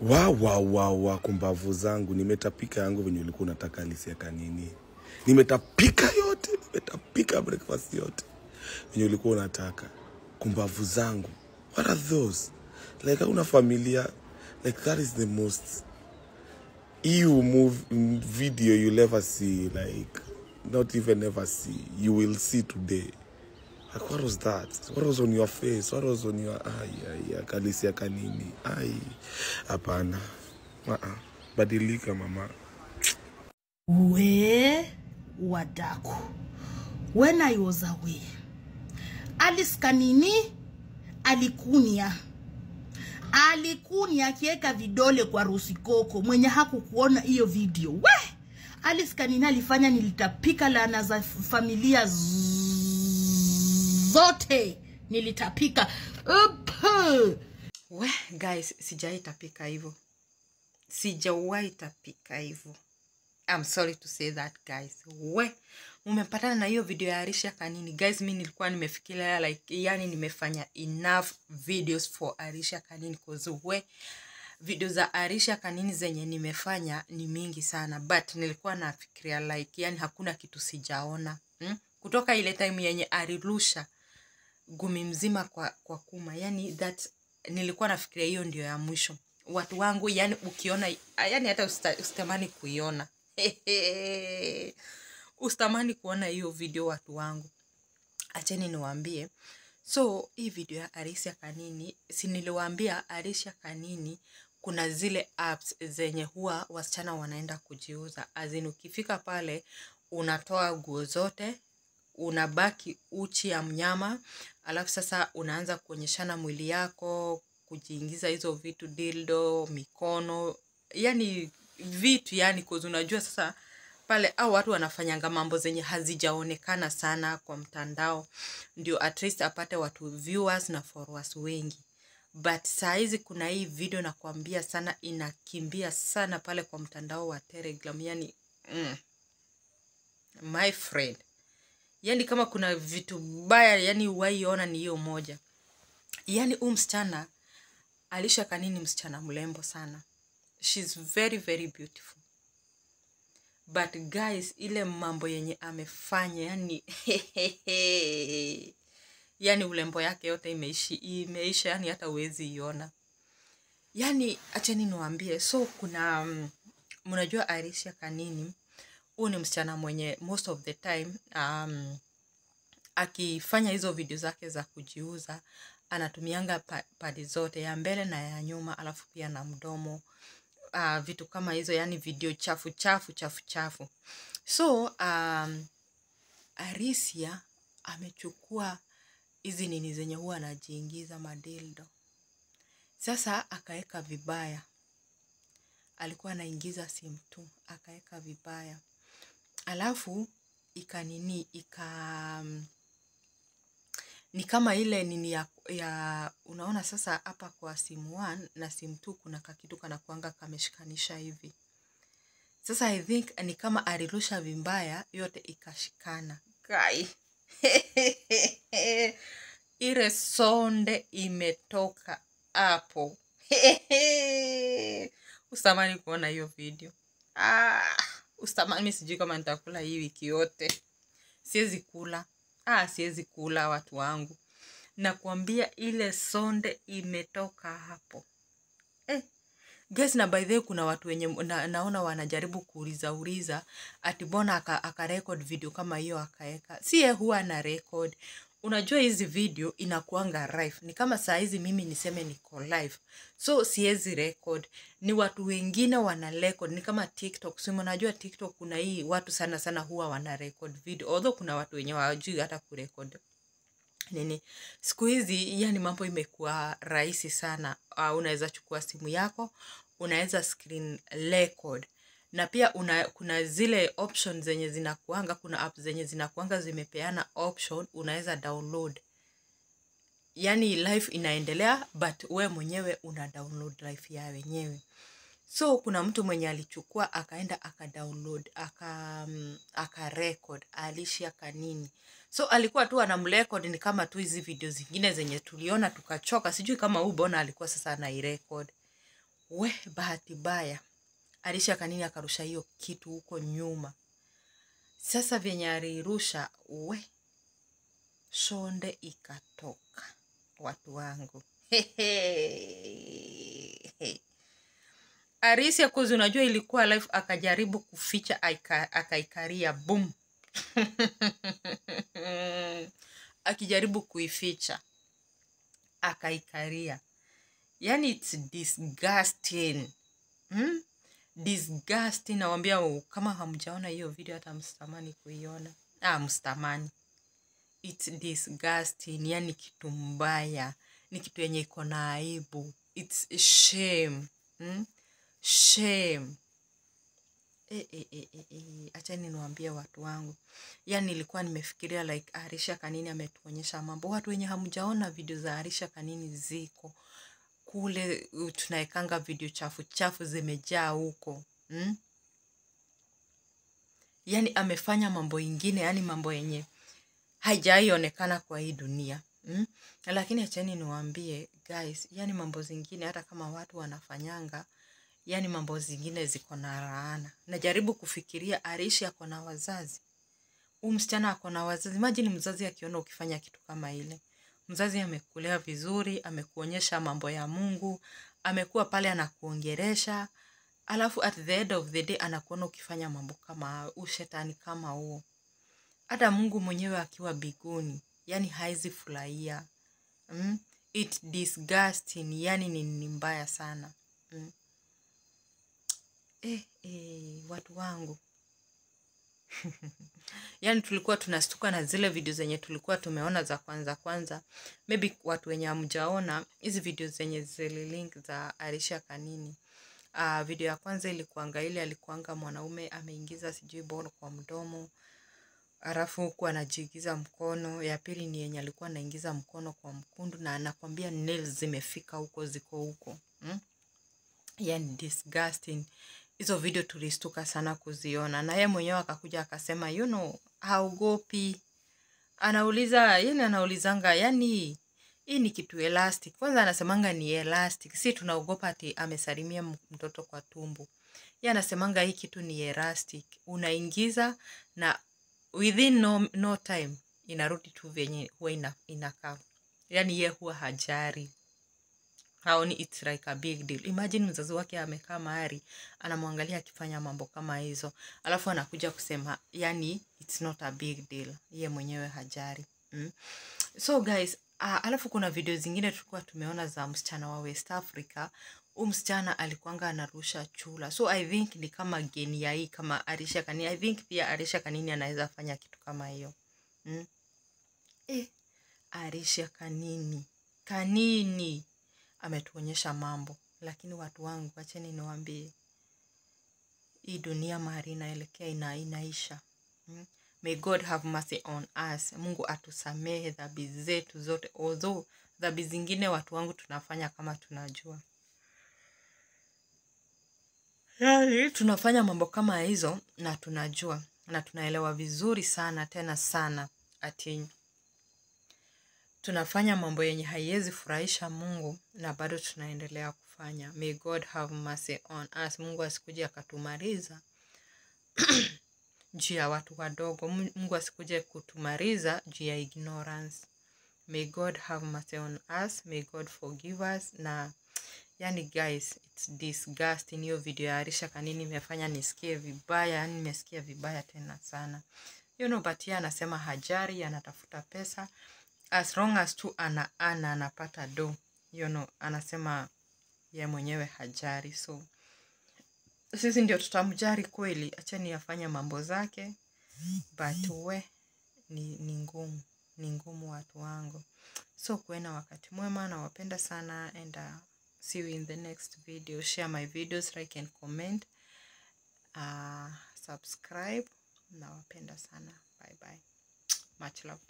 wawawawa wa wa kumbavu zangu nimetapika yangu venye ulikuwa unataka alisiaka nini nimetapika yote nimetapika breakfast yote venye ulikuwa unataka kumbavu zangu what are those like una familia like that is the most eu move video you'll ever see like not even ever see you will see today Like, what was that? What was on your face? What was on your ay ay akalisia kanini? Ai, hapana. Uh-uh. Badilika mama. We wadaku. When I was away, Alice Kanini alikunia Alikunia akiweka vidole kwa Rusi Koko mwenye hakukuona hiyo video. We, Alice Kanini alifanya nilitapika laana za familia zote zote nilitapika Upu. we guys sijawai tapika hivyo sijawai tapika hivyo I'm sorry to say that guys we umepatana na hiyo video ya Arisha Kanini guys mimi nilikuwa nimefikiria like yani nimefanya enough videos for Arisha Kanini cause we video za Arisha Kanini zenye nimefanya ni mingi sana but nilikuwa nafikiria like yani hakuna kitu sijaona hmm? kutoka ile time yenye alirusha gumi mzima kwa, kwa kuma yani that nilikuwa nafikiria hiyo ndio ya mwisho watu wangu yani ukiona yani hata usitamani kuiona usitamani kuona hiyo video watu wangu acheni niwaambie so hii video ya arisha kanini si niliwaambia arisha kanini kuna zile apps zenye huwa wasichana wanaenda kujiuza azin ukifika pale unatoa nguo zote unabaki uchi ya mnyama, alafu sasa unaanza kuonyeshana mwili yako, kujiingiza hizo vitu, dildo, mikono, yani vitu yani, kwa unajua sasa pale au watu wanafanyanga mambo zenye hazijaonekana sana kwa mtandao, ndio at least apate watu viewers na followers wengi. But saa hizi kuna hii video nakwambia sana, inakimbia sana pale kwa mtandao wa Telegram, yani mm, my friend yani kama kuna vitu baya yani waiona ni hiyo moja yani huu msichana alisha kanini msichana mlembo sana She's very very beautiful but guys ile mambo yenye amefanya yani yani ulembo yake yote imeishi imeisha yani hata uwezi iona yani acheni niwaambie so kuna um, mnajua arisha kanini huyu ni msichana mwenye most of the time um, akifanya hizo video zake za kujiuza anatumianga pande padi zote ya mbele na ya nyuma alafu pia na mdomo uh, vitu kama hizo yani video chafu chafu chafu chafu so um, arisia amechukua hizi nini zenye huwa anajiingiza madildo sasa akaweka vibaya alikuwa anaingiza simu tu akaweka vibaya alafu ikanini ika ni kama ile nini ya, ya unaona sasa hapa kwa simu 1 na simu 2 kuna kakitu kanakuanga kameshikanisha hivi sasa i think ni kama alirusha vimbaya yote ikashikana kai ile sonde imetoka hapo usamani kuona hiyo video ah ustamani sijui kama nitakula hii wiki yote siwezi kula ah siwezi kula watu wangu nakuambia ile sonde imetoka hapo eh. Guess na by the kuna watu wenye na, naona wanajaribu kuuliza uliza ati mbona akarecord aka video kama hiyo akaeka. yeye huwa na record unajua hizi video inakuanga live ni kama saa hizi mimi niseme niko live so siwezi record ni watu wengine wana record ni kama tiktok simu unajua tiktok kuna hii watu sana sana huwa wana record video although kuna watu wenye wajui hata kurecord nini siku hizi yani mambo imekuwa rahisi sana uh, ah, unaweza chukua simu yako unaweza screen record na pia una, kuna zile option zenye zinakuanga, kuna app zenye zinakuanga zimepeana option, unaweza download yani life inaendelea but we mwenyewe una download life ya wenyewe so kuna mtu mwenye alichukua akaenda aka download aka, um, aka record alishaka kanini. so alikuwa tu anamrekod ni kama tu hizi video zingine zenye tuliona tukachoka sijui kama huu bona alikuwa sasa anairekod we bahati baya alisha kanini akarusha hiyo kitu huko nyuma. Sasa vyenye alirusha we, shonde ikatoka, watu wangu. Arisi ya kuzi, unajua ilikuwa live, akajaribu kuficha akaikaria, boom akijaribu kuificha akaikaria, yani it's disgusting hmm? disgusting nawambia oh, kama hamjaona hiyo video hata mstamani kuiona ah, msitamani it's disgusting yani kitu mbaya ni kitu yenye iko na aibu it's shame hmm? shame e, e. achani niwaambie watu wangu yani nilikuwa nimefikiria like arisha kanini ametuonyesha mambo watu wenye hamjaona video za arisha kanini ziko kule tunaekanga video chafu chafu zimejaa huko mm? Yani amefanya mambo ingine, yani mambo yenye haijaionekana kwa hii dunia mm? Lakini acheni niwaambie guys, yani mambo zingine hata kama watu wanafanyanga yani mambo zingine ziko na raana Najaribu kufikiria Arishi ako na wazazi, huu msichana ako na wazazi. Imagine mzazi akiona ukifanya kitu kama ile Mzazi amekulea vizuri, amekuonyesha mambo ya Mungu, amekuwa pale anakuongeresha, alafu at the end of the day anakuona ukifanya mambo kama ushetani kama huo. Hata Mungu mwenyewe akiwa biguni, yani haizi furahia mm? It disgusting, yani ni mbaya sana mm. Eh, eh, watu wangu yani tulikuwa tunastuka na zile video zenye tulikuwa tumeona za kwanza kwanza maybe watu wenye hamjaona hizi video zenye zililink za arisha kanini uh, video ya kwanza ilikuanga ile alikuanga mwanaume ameingiza sijui bol kwa mdomo alafu huku anajiigiza mkono ya pili ni yenye alikuwa anaingiza mkono kwa mkundu na anakwambia nails zimefika huko ziko huko hmm? yani disgusting hizo video tulistuka sana kuziona, na yeye mwenyewe akakuja akasema you know, haogopi. Anauliza yani, anaulizanga yani, hii ni kitu elastic. Kwanza anasemanga ni elastic, si tunaogopa ati amesalimia mtoto kwa tumbo. Yeye anasemanga hii kitu ni elastic, unaingiza na within no, no time inarudi tu venye huwa inakaa ina, yani ye huwa hajari haoni it's like a big deal. Imagine mzazi wake amekaa mahali anamwangalia akifanya mambo kama hizo, alafu anakuja kusema yani it's not a big deal, yeye mwenyewe hajari mm. So guys, uh, alafu kuna video zingine tulikuwa tumeona za msichana wa West Africa huu msichana alikuanga anarusha chula, so I think ni kama geni ya hii kama Arisha Kanini. I think pia Arisha Kanini anaweza fanya kitu kama hiyo mm. Eh, Arisha Kanini Kanini ametuonyesha mambo, lakini watu wangu, wacheni niwaambie, hii dunia mahali inaelekea ina, inaisha hmm? May God have mercy on us. Mungu atusamehe dhambi zetu zote, although dhambi zingine watu wangu tunafanya kama tunajua, yani, tunafanya mambo kama hizo na tunajua na tunaelewa vizuri sana tena sana atini Tunafanya mambo yenye haiwezi furahisha mungu na bado tunaendelea kufanya. May God have mercy on us. Mungu asikuje akatumaliza. juu ya watu wadogo. Mungu asikuje kutumaliza juu ya ignorance. May God have mercy on us. May God forgive us. Na yani guys, it's disgusting. Hiyo video ya Arisha Kanini imefanya nisikie vibaya, yani nimesikia vibaya tena sana. You know, but yeye anasema hajari, anatafuta pesa as long as tu ana ana anapata do you know, anasema ye mwenyewe hajari so sisi ndio tutamjari kweli Acha ni afanya mambo zake but we ni, ni ngumu ni ngumu watu wangu so kuena wakati mwema nawapenda sana and uh, see you in the next video share my videos like and comment uh, subscribe nawapenda sana bye bye much love